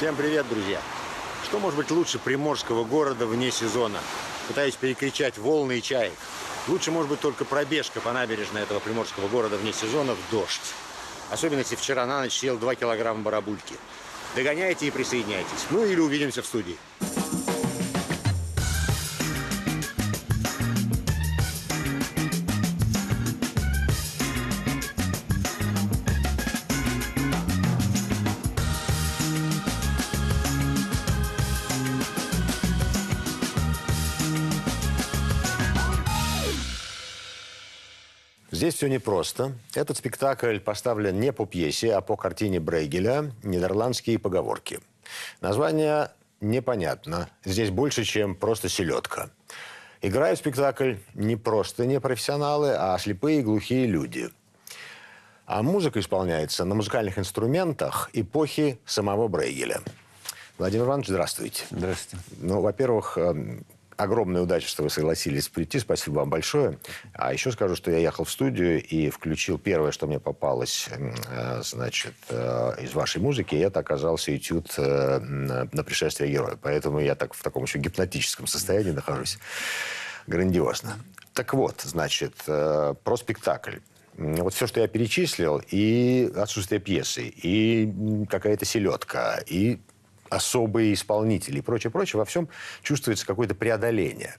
Всем привет, друзья! Что может быть лучше приморского города вне сезона? Пытаюсь перекричать волны и чаек. Лучше может быть только пробежка по набережной этого приморского города вне сезона в дождь. Особенно если вчера на ночь съел 2 килограмма барабульки. Догоняйте и присоединяйтесь. Ну или увидимся в студии. Здесь все непросто. Этот спектакль поставлен не по пьесе, а по картине Брейгеля «Нидерландские поговорки». Название непонятно. Здесь больше, чем просто селедка. Играют в спектакль не просто не профессионалы, а слепые и глухие люди. А музыка исполняется на музыкальных инструментах эпохи самого Брейгеля. Владимир Иванович, здравствуйте. Здравствуйте. Ну, во-первых, эм, огромная удача, что вы согласились прийти. Спасибо вам большое. А еще скажу, что я ехал в студию и включил первое, что мне попалось, э, значит, э, из вашей музыки. И это оказался этюд э, на пришествие героя. Поэтому я так в таком еще гипнотическом состоянии нахожусь. Грандиозно. Так вот, значит, про спектакль вот все, что я перечислил, и отсутствие пьесы, и какая-то селедка, и особые исполнители и прочее, прочее, во всем чувствуется какое-то преодоление.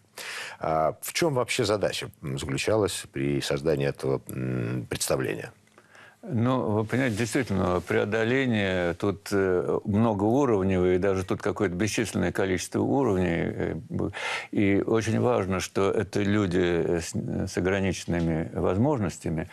А в чем вообще задача заключалась при создании этого представления? Ну, вы понимаете, действительно, преодоление тут э, многоуровневое, и даже тут какое-то бесчисленное количество уровней. Э, и очень важно, что это люди э, с, с ограниченными возможностями,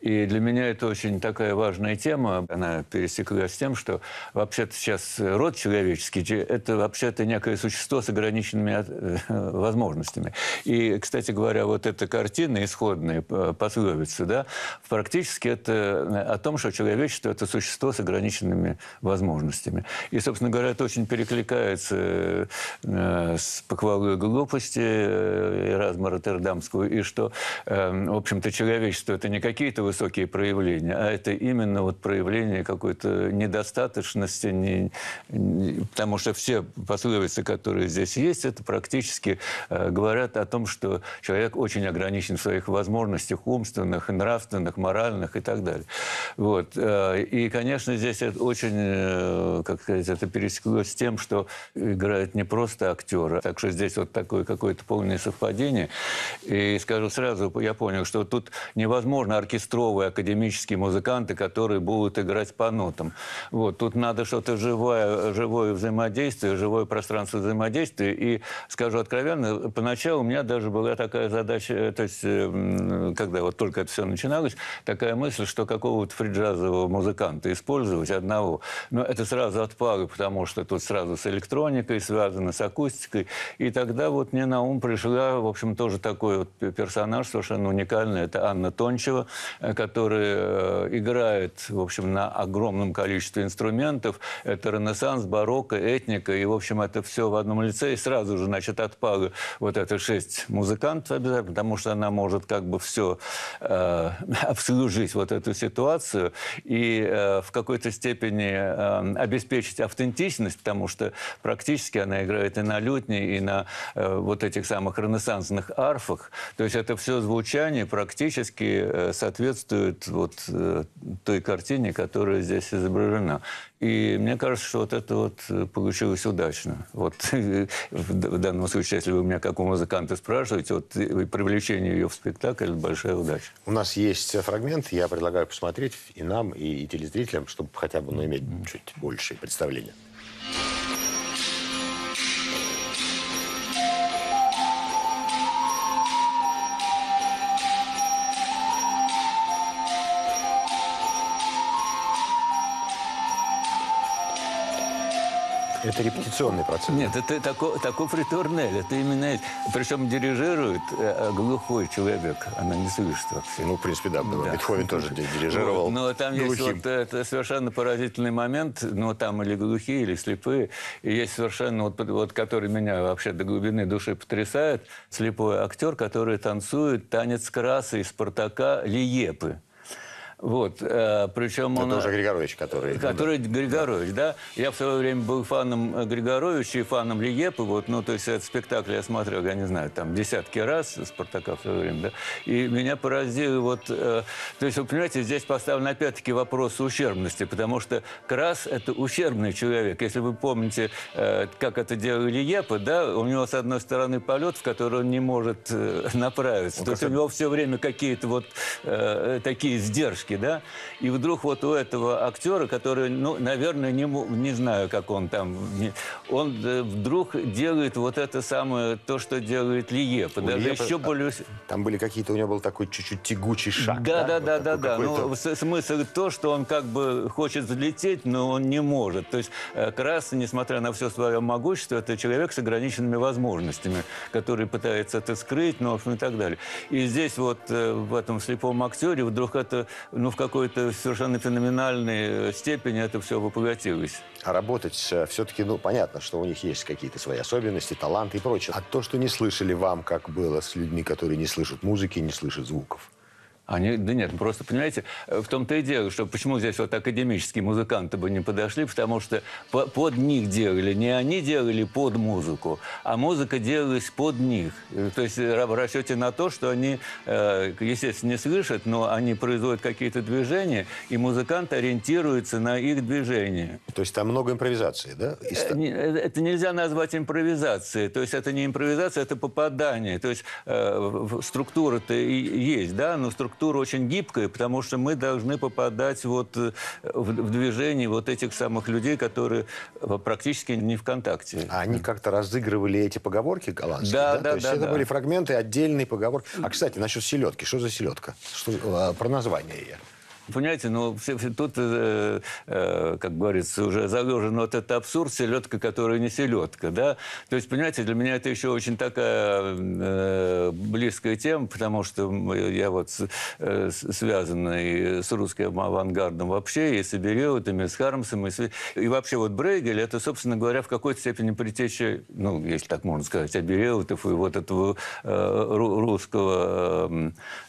и для меня это очень такая важная тема. Она пересеклась с тем, что вообще-то сейчас род человеческий – это вообще-то некое существо с ограниченными э, возможностями. И, кстати говоря, вот эта картина исходная, пословица, да, практически это э, о том, что человечество – это существо с ограниченными возможностями. И, собственно говоря, это очень перекликается э, с похвалой глупости Эразма Роттердамского, и что, в общем-то, человечество – это не какие-то высокие проявления, а это именно вот проявление какой-то недостаточности, не, не, потому что все пословицы, которые здесь есть, это практически э, говорят о том, что человек очень ограничен в своих возможностях умственных, нравственных, моральных и так далее. Вот. Э, и, конечно, здесь это очень, э, как сказать, это пересеклось с тем, что играют не просто актеры, так что здесь вот такое какое-то полное совпадение. И скажу сразу, я понял, что тут невозможно оркестровать здоровые академические музыканты, которые будут играть по нотам. Вот, тут надо что-то живое, живое взаимодействие, живое пространство взаимодействия. И, скажу откровенно, поначалу у меня даже была такая задача, э, то есть, эм, когда вот только это все начиналось, такая мысль, что какого-то фриджазового музыканта использовать одного. Но это сразу отпало, потому что тут сразу с электроникой связано, с акустикой. И тогда вот мне на ум пришла, в общем, тоже такой вот персонаж совершенно уникальный, это Анна Тончева, э, который э, играет, в общем, на огромном количестве инструментов. Это ренессанс, барокко, этника, и, в общем, это все в одном лице. И сразу же, значит, отпало вот это шесть музыкантов обязательно, потому что она может как бы все э, обслужить, вот эту ситуацию, и э, в какой-то степени э, обеспечить автентичность, потому что практически она играет и на лютне, и на э, вот этих самых ренессансных арфах. То есть это все звучание практически э, соответствует соответствует вот э, той картине, которая здесь изображена. И мне кажется, что вот это вот э, получилось удачно. Вот в данном случае, если вы меня как у музыканта спрашиваете, вот э, привлечение ее в спектакль – большая удача. У нас есть фрагмент, я предлагаю посмотреть и нам, и, телезрителям, чтобы хотя бы ну, иметь чуть большее представление. Это репетиционный процесс? Нет, это тако, таков Это именно... Причем дирижирует э, глухой человек. Она не слышит вообще. Ну, в принципе, да. да. Бетховен тоже дирижировал вот, Но там глухим. есть вот э, это совершенно поразительный момент. но там или глухие, или слепые. И есть совершенно вот, вот который меня вообще до глубины души потрясает. Слепой актер, который танцует танец красы из Спартака Лиепы. Вот, э, причем Это он... Э, уже Григорович, который... Ну который да. Григорович, да. Я в свое время был фаном э, Григоровича и фаном Лиепы. Вот, ну, то есть этот спектакль я смотрел, я не знаю, там десятки раз «Спартака» в свое время, да. И меня поразил вот... Э, то есть, вы понимаете, здесь поставлен опять-таки вопрос ущербности, потому что Крас – это ущербный человек. Если вы помните, э, как это делал Лиепа, да, у него, с одной стороны, полет, в который он не может э, направиться. Он то есть у него все время какие-то вот э, э такие сдержки Липецке, да, и вдруг вот у этого актера, который, ну, наверное, не, не знаю, как он там, он э, вдруг делает вот это самое, то, что делает Лие, даже Лиепа, еще более... Там были какие-то, у него был такой чуть-чуть тягучий шаг. Да, да, да, да, да, ну, смысл то, что он как бы хочет взлететь, но он не может. То есть э, Крас, несмотря на все свое могущество, это человек с ограниченными возможностями, который пытается это скрыть, но ну и так далее. И здесь вот э, в этом слепом актере вдруг это ну, в какой-то совершенно феноменальной э, степени это все воплотилось. А работать э, все-таки, ну, понятно, что у них есть какие-то свои особенности, таланты и прочее. А то, что не слышали вам, как было с людьми, которые не слышат музыки, не слышат звуков? Они, да нет, просто, понимаете, э, в том-то и дело, что почему здесь вот академические музыканты бы не подошли, потому что по под них делали, не они делали под музыку, а музыка делалась под них. Э, то есть э, в расчете на то, что они, естественно, не слышат, но они производят какие-то движения, и музыкант ориентируется на их движение. То есть там много импровизации, да? Это нельзя назвать импровизацией. То есть это не импровизация, это попадание. То есть структура-то и есть, да, но структура архитектура очень гибкая, потому что мы должны попадать вот э, в, в движение вот этих самых людей, которые э, практически не в контакте. А они как-то разыгрывали эти поговорки голландские? Да, да, да. То да, есть да, это да. были фрагменты отдельные поговорки. А, кстати, насчет селедки. Что за селедка? Что, э, про название ее? понимаете, ну, все, все, тут, э, э, как говорится, уже заложен вот этот абсурд, селедка, которая не селедка, да. То есть, понимаете, для меня это еще очень такая э, близкая тема, потому что я вот э, связанный с русским авангардом вообще, и с Бериотом, и с Хармсом, и, с... и вообще вот Брейгель, это, собственно говоря, в какой-то степени притеча, ну, если так можно сказать, Абереутов и вот этого э, русского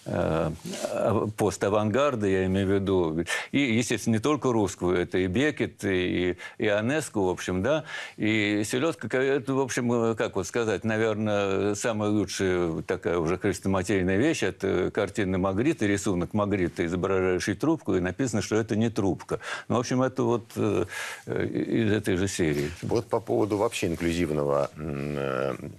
э, э, пост-авангарда, я имею в виду. И, естественно, не только русскую, это и Бекет, и, и Анеску, в общем, да. И селедка, это, в общем, э, как вот сказать, наверное, самая лучшая такая уже хрестоматийная вещь, это картина Магрита, рисунок Магрита, изображающий трубку, и написано, что это не трубка. Ну, в общем, это вот э, э, из этой же серии. Вот по поводу вообще инклюзивного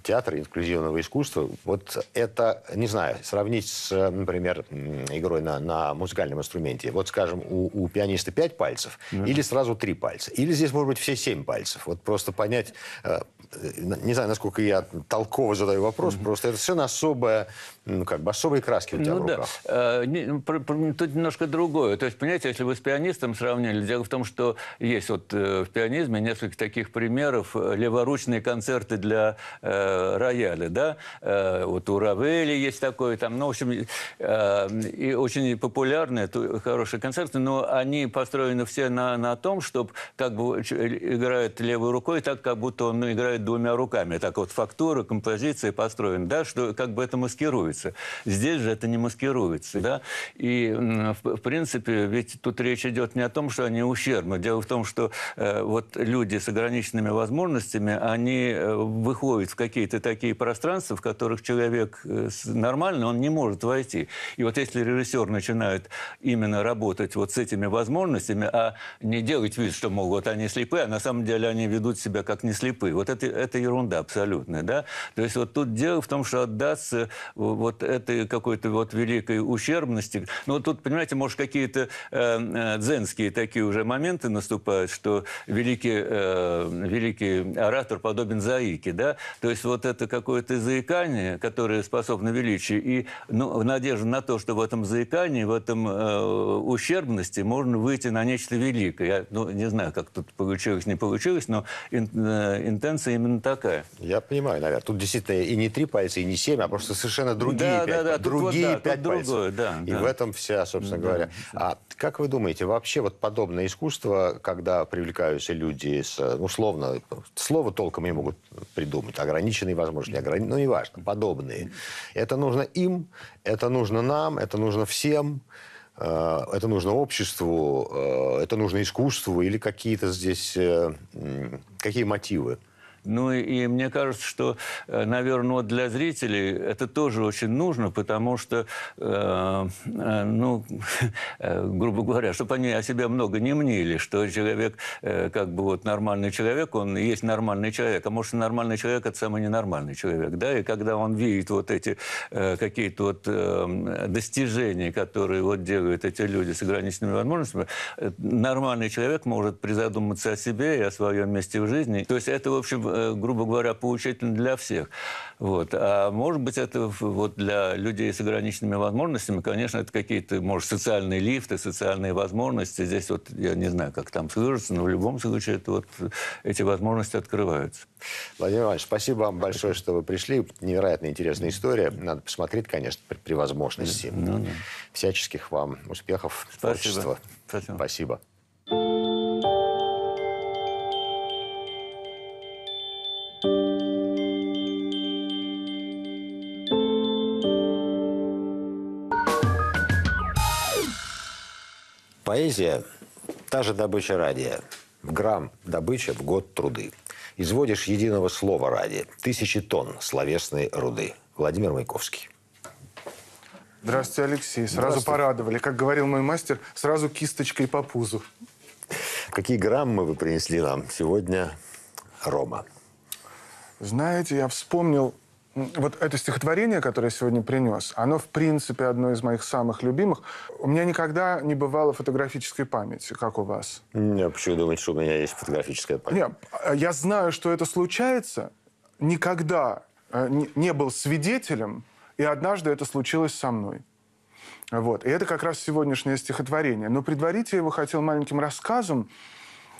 театра, инклюзивного искусства, вот это, не знаю, сравнить с, например, игрой на, на музыкальном инструменте, инструменте. Вот, скажем, у, у пианиста пять пальцев mm-hmm. или сразу три пальца. Или здесь, может быть, все семь пальцев. Вот просто понять, э, Э, не знаю, насколько я толково задаю вопрос, mm-hmm. просто это совершенно особая, ну, как бы особые краски у тебя ну, в руках. Да. Э, не, ну, про, про, тут немножко другое. То есть, понимаете, если вы с пианистом сравнили, дело в том, что есть вот э, в пианизме несколько таких примеров, леворучные концерты для э, рояля, да, э, вот у Равели есть такое, там, ну, в общем, э, и очень популярные, хорошие концерты, но они построены все на, на том, чтобы как бы играет левой рукой так, как будто он ну, играет делает двумя руками. Так вот, фактура, композиция построена, да, что как бы это маскируется. Здесь же это не маскируется, да. И, в принципе, ведь тут речь идет не о том, что они ущербны. Дело в том, что э, вот люди с ограниченными возможностями, они э, выходят в какие-то такие пространства, в которых человек э, нормальный, он не может войти. И вот если режиссер начинает именно работать вот с этими возможностями, а не делать вид, что, могут вот они слепые, а на самом деле они ведут себя как не слепые. Вот это это ерунда абсолютная, да. То есть вот тут дело в том, что отдаться вот этой какой-то вот великой ущербности. Ну вот тут, понимаете, может какие-то э, э, дзенские такие уже моменты наступают, что великий, э, великий оратор подобен заике, да. То есть вот это какое-то заикание, которое способно величие и ну, надежда на то, что в этом заикании, в этом э, ущербности можно выйти на нечто великое. Я ну, не знаю, как тут получилось, не получилось, но ин, э, интенция именно такая. Я понимаю, наверное. Тут действительно и не три пальца, и не семь, а просто совершенно другие да, пять, да, да. другие вот, да, пять пальцев. Другое, да, и да. в этом вся, собственно да, говоря. Да. А как вы думаете, вообще вот подобное искусство, когда привлекаются люди с, ну, условно, слово толком не могут придумать, ограниченные, возможно, не ограниченные, ну, неважно, подобные. Это нужно им, это нужно нам, это нужно всем э, это нужно обществу, э, это нужно искусству или какие-то здесь, э, какие мотивы? Ну и мне кажется, что, э, наверное, вот для зрителей это тоже очень нужно, потому что, э, э ну, э, грубо говоря, чтобы они о себе много не мнили, что человек, э, как бы вот нормальный человек, он и есть нормальный человек, а может, нормальный человек – это самый ненормальный человек, да, и когда он видит вот эти э, какие-то вот э, достижения, которые вот делают эти люди с ограниченными возможностями, нормальный человек может призадуматься о себе и о своем месте в жизни. То есть это, в общем, Э, грубо говоря, поучительно для всех. Вот. А может быть, это вот для людей с ограниченными возможностями, конечно, это какие-то, может, социальные лифты, социальные возможности. Здесь вот, я не знаю, как там сложится, но в любом случае это вот, э, эти возможности открываются. Владимир Иванович, спасибо вам большое, что вы пришли. Невероятно интересная история. Надо посмотреть, конечно, при, при возможности. Ну, да. Всяческих вам успехов, спасибо. творчества. Спасибо. спасибо. Малайзия – та же добыча радия. Грамм добыча в год труды. Изводишь единого слова ради. Тысячи тонн словесной руды. Владимир Маяковский. Здравствуйте, Алексей. Сразу Здравствуйте. порадовали. Как говорил мой мастер, сразу кисточкой по пузу. Какие граммы вы принесли нам сегодня, Рома? Знаете, я вспомнил вот это стихотворение, которое я сегодня принес, оно, в принципе, одно из моих самых любимых. У меня никогда не бывало фотографической памяти, как у вас. Я почему думаете, что у меня есть фотографическая память? Нет, э, я знаю, что это случается. Никогда э, не был свидетелем, и однажды это случилось со мной. Вот. И это как раз сегодняшнее стихотворение. Но предварить я его хотел маленьким рассказом,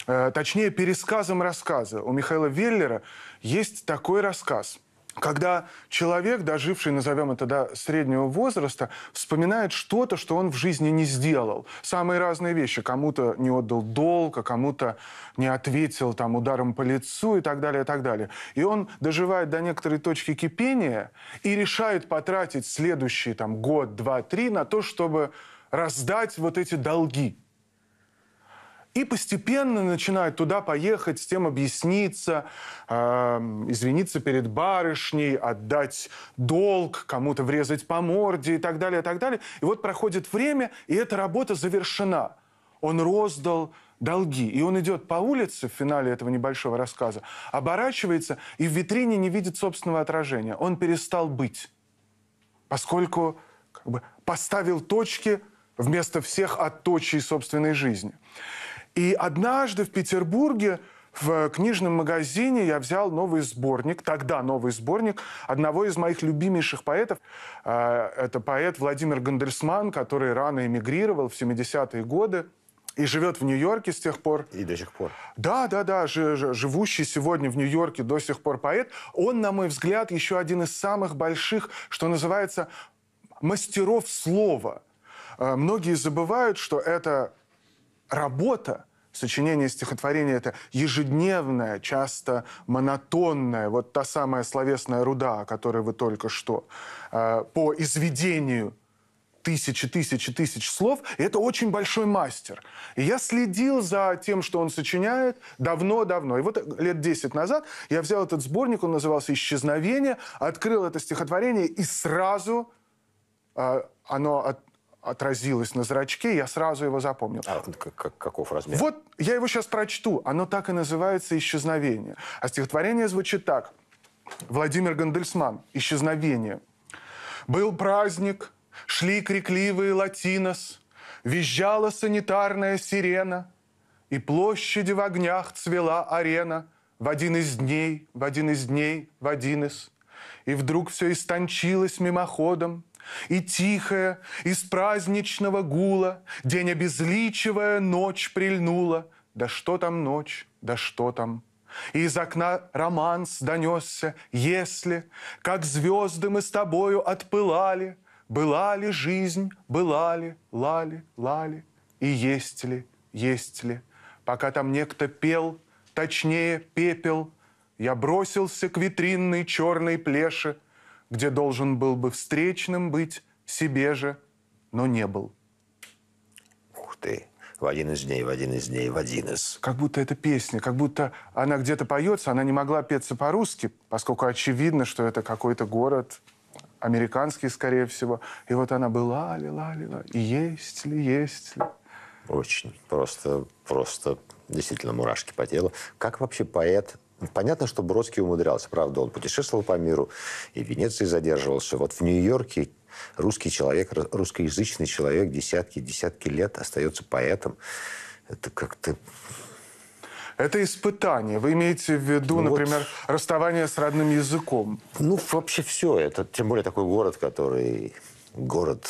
э, точнее, пересказом рассказа. У Михаила Веллера есть такой рассказ – когда человек, доживший, назовем это до среднего возраста, вспоминает что-то, что он в жизни не сделал. Самые разные вещи. Кому-то не отдал долг, а кому-то не ответил там, ударом по лицу и так далее, и так далее. И он доживает до некоторой точки кипения и решает потратить следующий там, год, два, три на то, чтобы раздать вот эти долги и постепенно начинает туда поехать, с тем объясниться, э, извиниться перед барышней, отдать долг, кому-то врезать по морде и так далее, и так далее. И вот проходит время, и эта работа завершена. Он роздал долги. И он идет по улице в финале этого небольшого рассказа, оборачивается и в витрине не видит собственного отражения. Он перестал быть, поскольку как бы, поставил точки вместо всех отточий собственной жизни. И однажды в Петербурге в книжном магазине я взял новый сборник, тогда новый сборник, одного из моих любимейших поэтов. А, это поэт Владимир Гандельсман, который рано эмигрировал в 70-е годы и живет в Нью-Йорке с тех пор. И до сих пор. Да, да, да, живущий сегодня в Нью-Йорке до сих пор поэт. Он, на мой взгляд, еще один из самых больших, что называется, мастеров слова. Э, многие забывают, что это работа, сочинение стихотворения — это ежедневная, часто монотонная, вот та самая словесная руда, о которой вы только что, э, по изведению тысячи, тысячи, тысяч слов. И это очень большой мастер. И я следил за тем, что он сочиняет давно-давно. И вот лет 10 назад я взял этот сборник, он назывался «Исчезновение», открыл это стихотворение и сразу э, оно от, отразилось на зрачке, я сразу его запомнил. А ну, каков размер? Вот я его сейчас прочту. Оно так и называется «Исчезновение». А стихотворение звучит так. Владимир Гандельсман «Исчезновение». «Был праздник, шли крикливые латинос, визжала санитарная сирена, и площади в огнях цвела арена в один из дней, в один из дней, в один из... И вдруг все истончилось мимоходом, и тихая, из праздничного гула, День обезличивая, ночь прильнула. Да что там ночь, да что там и из окна романс донесся, если, как звезды мы с тобою отпылали, была ли жизнь, была ли, лали, лали, и есть ли, есть ли, пока там некто пел, точнее пепел, я бросился к витринной черной плеше, где должен был бы встречным быть себе же, но не был. Ух ты! В один из дней, в один из дней, в один из. Как будто это песня, как будто она где-то поется, она не могла петься по-русски, поскольку очевидно, что это какой-то город, американский, скорее всего. И вот она была ли, ла ли, ла, и есть ли, есть ли. Очень. Просто, просто действительно мурашки по телу. Как вообще поэт Понятно, что Бродский умудрялся, правда, он путешествовал по миру, и в Венеции задерживался. Вот в Нью-Йорке русский человек, русскоязычный человек десятки-десятки лет остается поэтом. Это как-то это испытание. Вы имеете в виду, ну, например, вот... расставание с родным языком? Ну, вообще все. Это тем более такой город, который город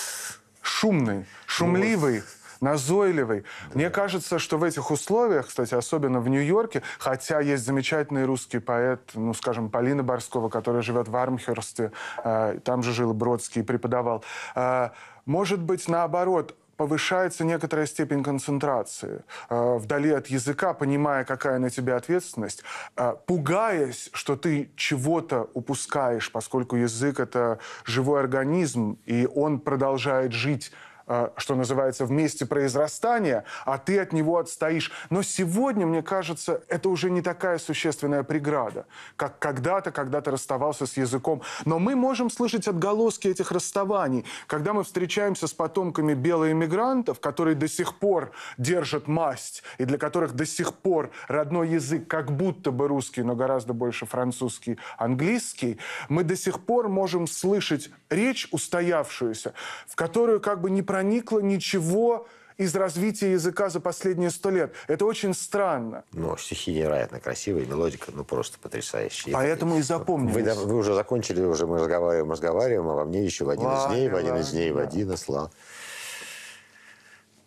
шумный, шумливый назойливый. Да. Мне кажется, что в этих условиях, кстати, особенно в Нью-Йорке, хотя есть замечательный русский поэт, ну, скажем, Полина Борскова, которая живет в Армхерсте, э, там же жил Бродский и преподавал, э, может быть, наоборот, повышается некоторая степень концентрации э, вдали от языка, понимая, какая на тебя ответственность, э, пугаясь, что ты чего-то упускаешь, поскольку язык — это живой организм, и он продолжает жить Э, что называется, вместе месте произрастания, а ты от него отстоишь. Но сегодня, мне кажется, это уже не такая существенная преграда, как когда-то, когда ты расставался с языком. Но мы можем слышать отголоски этих расставаний, когда мы встречаемся с потомками белых иммигрантов, которые до сих пор держат масть, и для которых до сих пор родной язык как будто бы русский, но гораздо больше французский, английский, мы до сих пор можем слышать речь устоявшуюся, в которую как бы не проникло ничего из развития языка за последние сто лет. Это очень странно. Ну, стихи невероятно красивые, мелодика, ну, просто потрясающая. Поэтому а и запомнились. Вы, вы уже закончили, уже мы разговариваем, разговариваем, а во мне еще в один из дней, в один из дней, да. в один из слав.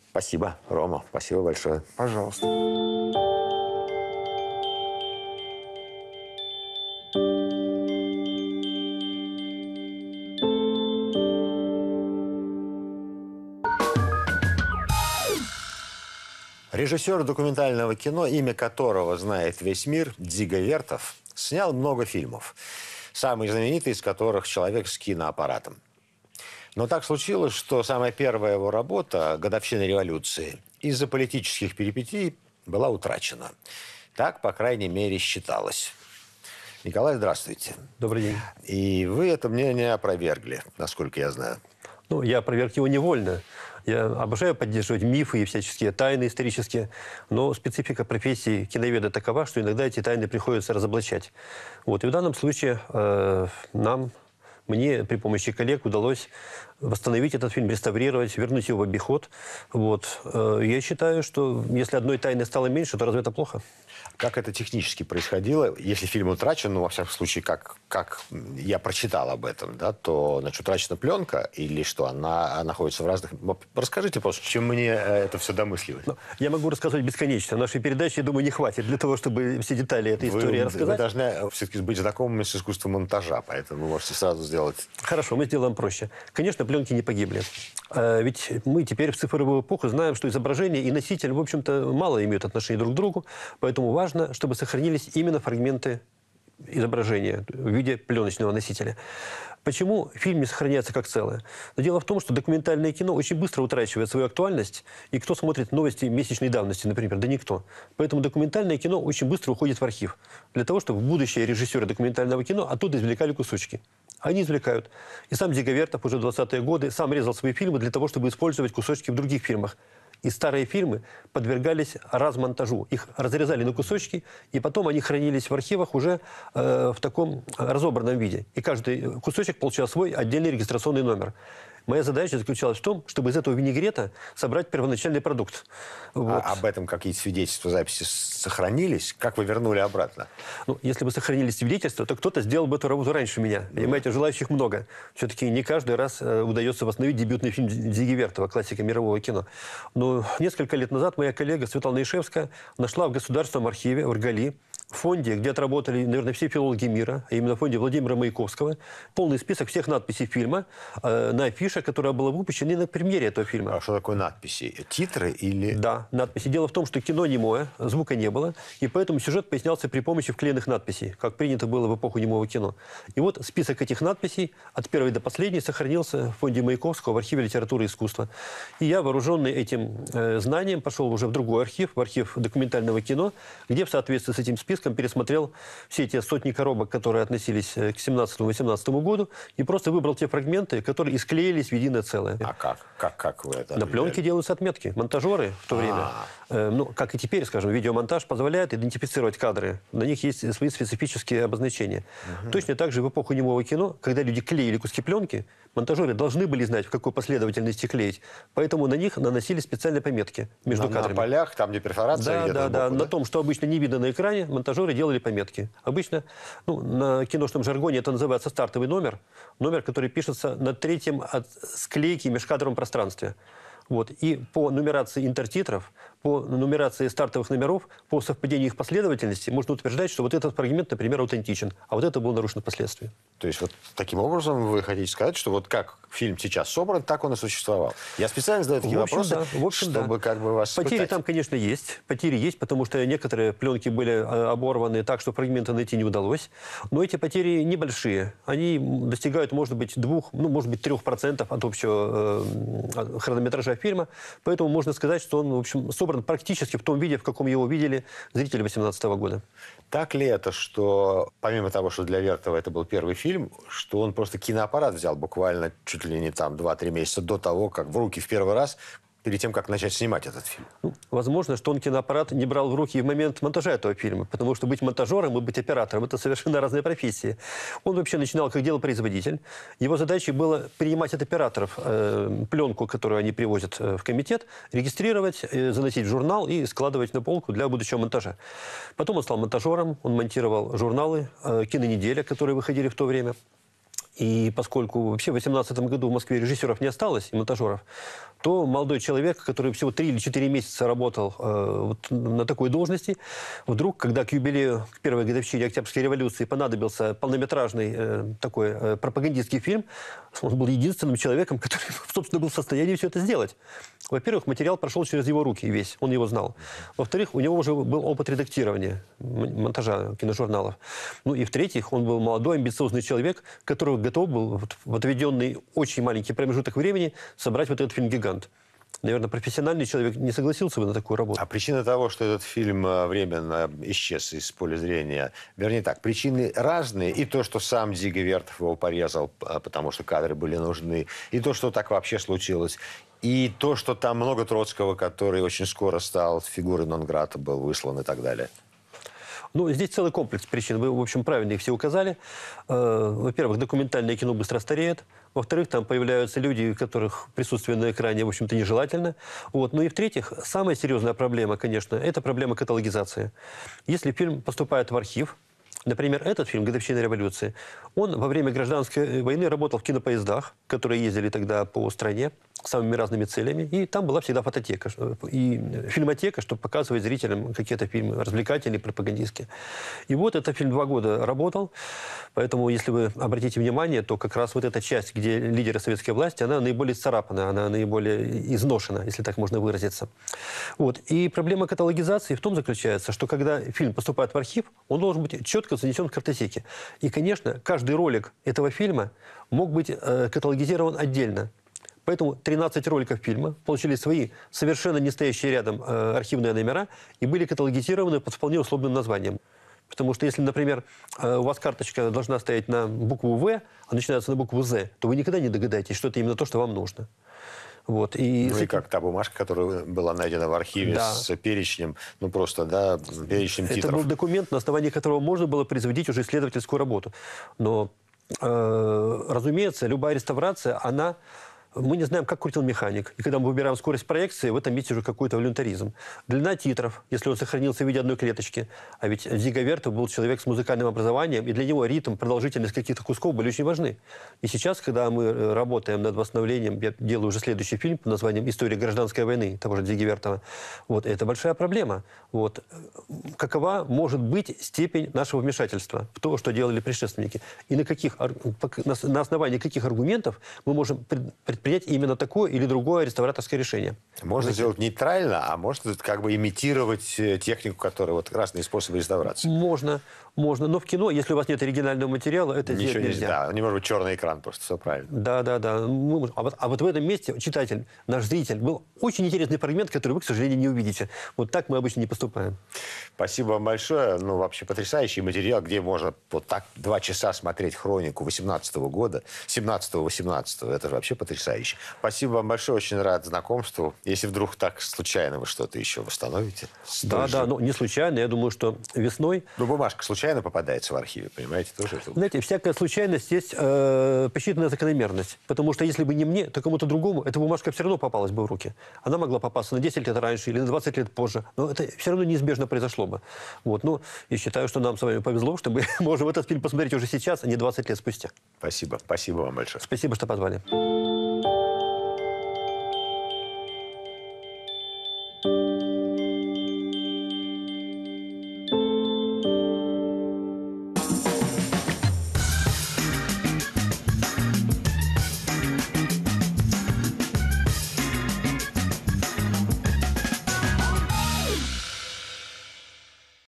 Спасибо, Рома, спасибо большое. Пожалуйста. Режиссер документального кино, имя которого знает весь мир, Дзига Вертов, снял много фильмов, самый знаменитый из которых «Человек с киноаппаратом». Но так случилось, что самая первая его работа «Годовщина революции» из-за политических перипетий была утрачена. Так, по крайней мере, считалось. Николай, здравствуйте. Добрый день. И вы это мнение опровергли, насколько я знаю. Ну, я опроверг его невольно. Я обожаю поддерживать мифы и всяческие тайны исторические, но специфика профессии киноведа такова, что иногда эти тайны приходится разоблачать. Вот. И в данном случае э, нам, мне при помощи коллег удалось восстановить этот фильм, реставрировать, вернуть его в обиход. Вот. Э, я считаю, что если одной тайны стало меньше, то разве это плохо? Как это технически происходило? Если фильм утрачен, ну, во всяком случае, как, как я прочитал об этом, да, то, значит, утрачена пленка или что, она находится в разных... Расскажите пожалуйста, чем мне э, это все домыслилось. Ну, я могу рассказывать бесконечно. Нашей передачи, я думаю, не хватит для того, чтобы все детали этой вы, истории рассказать. Вы должны э, все-таки быть знакомыми с искусством монтажа, поэтому вы можете сразу сделать... Хорошо, мы сделаем проще. Конечно, пленки не погибли. А ведь мы теперь в цифровую эпоху знаем, что изображение и носитель, в общем-то, мало имеют отношение друг к другу, поэтому важно, чтобы сохранились именно фрагменты изображения в виде пленочного носителя. Почему фильм не сохраняется как целое? Но дело в том, что документальное кино очень быстро утрачивает свою актуальность, и кто смотрит новости месячной давности, например? Да никто. Поэтому документальное кино очень быстро уходит в архив, для того, чтобы будущие режиссеры документального кино оттуда извлекали кусочки. Они извлекают. И сам Диговертов уже в 20-е годы сам резал свои фильмы для того, чтобы использовать кусочки в других фильмах. И старые фильмы подвергались размонтажу. Их разрезали на кусочки, и потом они хранились в архивах уже э, в таком разобранном виде. И каждый кусочек получал свой отдельный регистрационный номер. Моя задача заключалась в том, чтобы из этого винегрета собрать первоначальный продукт. А вот. А об этом какие-то свидетельства записи сохранились? Как вы вернули обратно? Ну, если бы сохранились свидетельства, то кто-то сделал бы эту работу раньше меня. Ну. Понимаете, желающих много. Все-таки не каждый раз э, удается восстановить дебютный фильм Дзиги Вертова, классика мирового кино. Но несколько лет назад моя коллега Светлана Ишевская нашла в Государственном архиве в Ргали фонде, где отработали, наверное, все филологи мира, а именно в фонде Владимира Маяковского, полный список всех надписей фильма э, на афише, которая была выпущена на премьере этого фильма. А что такое надписи? Титры или... Да, надписи. Дело в том, что кино немое, звука не было, и поэтому сюжет пояснялся при помощи вклеенных надписей, как принято было в эпоху немого кино. И вот список этих надписей от первой до последней сохранился в фонде Маяковского в архиве литературы и искусства. И я, вооруженный этим э, знанием, пошел уже в другой архив, в архив документального кино, где в соответствии с этим списком списком, пересмотрел все эти сотни коробок, которые относились э, к 17-18 году, и просто выбрал те фрагменты, которые и склеились в единое целое. А как? Как, как вы это? На пленке делаются отметки. Монтажеры в то время, а. э, ну, как и теперь, скажем, видеомонтаж позволяет идентифицировать кадры. На них есть свои специфические обозначения. Угу. Точно так же в эпоху немого кино, когда люди клеили куски пленки, монтажеры должны были знать, в какой последовательности клеить. Поэтому на них наносили специальные пометки между на, кадрами. На полях, там, где перфорация. Да, да, да. да. На том, что обычно не видно на экране, монтажеры делали пометки. Обычно ну, на киношном жаргоне это называется стартовый номер, номер, который пишется на третьем от склейки межкадровом пространстве. Вот. И по нумерации интертитров, по нумерации стартовых номеров, по совпадению их последовательности, можно утверждать, что вот этот фрагмент, например, аутентичен, а вот это было нарушено впоследствии. То есть вот таким образом вы хотите сказать, что вот как фильм сейчас собран, так он и существовал. Я специально задаю такие в общем, вопросы, да. в общем, чтобы да. как бы вас Потери испытать. там, конечно, есть. Потери есть, потому что некоторые пленки были э, оборваны так, что фрагменты найти не удалось. Но эти потери небольшие. Они достигают, может быть, двух, ну, может быть, трех процентов от общего э, хронометража фильма. Поэтому можно сказать, что он, в общем, собран собран практически в том виде, в каком его видели зрители 18 года. Так ли это, что помимо того, что для Вертова это был первый фильм, что он просто киноаппарат взял буквально чуть ли не там 2-3 месяца до того, как в руки в первый раз перед тем, как начать снимать этот фильм? Ну, возможно, что он киноаппарат не брал в руки в момент монтажа этого фильма, потому что быть монтажером и быть оператором – это совершенно разные профессии. Он вообще начинал как делопроизводитель. Его задачей было принимать от операторов э, пленку, которую они привозят э, в комитет, регистрировать, э, заносить в журнал и складывать на полку для будущего монтажа. Потом он стал монтажером, он монтировал журналы, э, кинонеделя, которые выходили в то время. И поскольку вообще в 2018 году в Москве режиссеров не осталось и монтажеров, то молодой человек, который всего 3 или 4 месяца работал э, вот на такой должности, вдруг, когда к юбилею, к первой годовщине Октябрьской революции понадобился полнометражный э, такой э, пропагандистский фильм, он был единственным человеком, который, собственно, был в состоянии все это сделать. Во-первых, материал прошел через его руки весь, он его знал. Во-вторых, у него уже был опыт редактирования, монтажа киножурналов. Ну и в-третьих, он был молодой, амбициозный человек, который готов был в отведенный очень маленький промежуток времени собрать вот этот фильм «Гигант» гигант. Наверное, профессиональный человек не согласился бы на такую работу. А причина того, что этот фильм э, временно исчез из поля зрения, вернее так, причины разные. И то, что сам Дига Вертов его порезал, э, потому что кадры были нужны, и то, что так вообще случилось, и то, что там много Троцкого, который очень скоро стал фигурой Нонграта, был выслан и так далее. Ну, здесь целый комплекс причин. Вы, в общем, правильно их все указали. Э, во-первых, документальное кино быстро стареет. Во-вторых, там появляются люди, которых присутствие на экране, в общем-то, нежелательно. Вот. Ну и в-третьих, самая серьезная проблема, конечно, это проблема каталогизации. Если фильм поступает в архив, Например, этот фильм «Годовщина революции», он во время гражданской э, войны работал в кинопоездах, которые ездили тогда по стране самыми разными целями, и там была всегда фототека и э, фильмотека, чтобы показывать зрителям какие-то фильмы развлекательные, пропагандистские. И вот этот фильм два года работал, поэтому, если вы обратите внимание, то как раз вот эта часть, где лидеры советской власти, она наиболее царапана, она наиболее э, изношена, если так можно выразиться. Вот. И проблема каталогизации в том заключается, что когда фильм поступает в архив, он должен быть четко четко занесен в картотеке. И, конечно, каждый ролик этого фильма мог быть э, каталогизирован отдельно. Поэтому 13 роликов фильма получили свои совершенно не стоящие рядом э, архивные номера и были каталогизированы под вполне условным названием. Потому что если, например, э, у вас карточка должна стоять на букву «В», а начинается на букву «З», то вы никогда не догадаетесь, что это именно то, что вам нужно. Вот, и ну и как та бумажка, которая была найдена в архиве да. с перечнем, ну просто, да, перечнем титров. Это был документ, на основании которого можно было производить уже исследовательскую работу. Но, э, разумеется, любая реставрация, она мы не знаем, как крутил механик. И когда мы выбираем скорость проекции, в этом есть уже какой-то волюнтаризм. Длина титров, если он сохранился в виде одной клеточки. А ведь Зига был человек с музыкальным образованием, и для него ритм, продолжительность каких-то кусков были очень важны. И сейчас, когда мы э, работаем над восстановлением, я делаю уже следующий фильм под названием «История гражданской войны» того же Зиги вот, это большая проблема. Вот, э, какова может быть степень нашего вмешательства в то, что делали предшественники? И на, каких, э, на основании каких аргументов мы можем предпринимать принять именно такое или другое реставраторское решение. Можно Значит, сделать нейтрально, а можно как бы имитировать э, технику, которая вот разные способы реставрации. Можно можно. Но в кино, если у вас нет оригинального материала, это Ничего сделать нельзя. нельзя. Да, не может быть черный экран просто, все правильно. Да, да, да. Мы, ну, а, вот, а вот в этом месте читатель, наш зритель, был очень интересный фрагмент, который вы, к сожалению, не увидите. Вот так мы обычно не поступаем. Спасибо вам большое. Ну, вообще потрясающий материал, где можно вот так два часа смотреть хронику 18 -го года, 17-18. го Это же вообще потрясающе. Спасибо вам большое, очень рад знакомству. Если вдруг так случайно вы что-то еще восстановите. Да, же... да, ну не случайно. Я думаю, что весной... Ну, бумажка случайно случайно попадается в архиве, понимаете, тоже это... Знаете, всякая случайность есть э, посчитанная закономерность. Потому что если бы не мне, то кому-то другому эта бумажка все равно попалась бы в руки. Она могла попасться на 10 лет раньше или на 20 лет позже. Но это все равно неизбежно произошло бы. Вот, но ну, я считаю, что нам с вами повезло, что мы можем этот фильм посмотреть уже сейчас, а не 20 лет спустя. Спасибо. Спасибо вам большое. Спасибо, что позвали.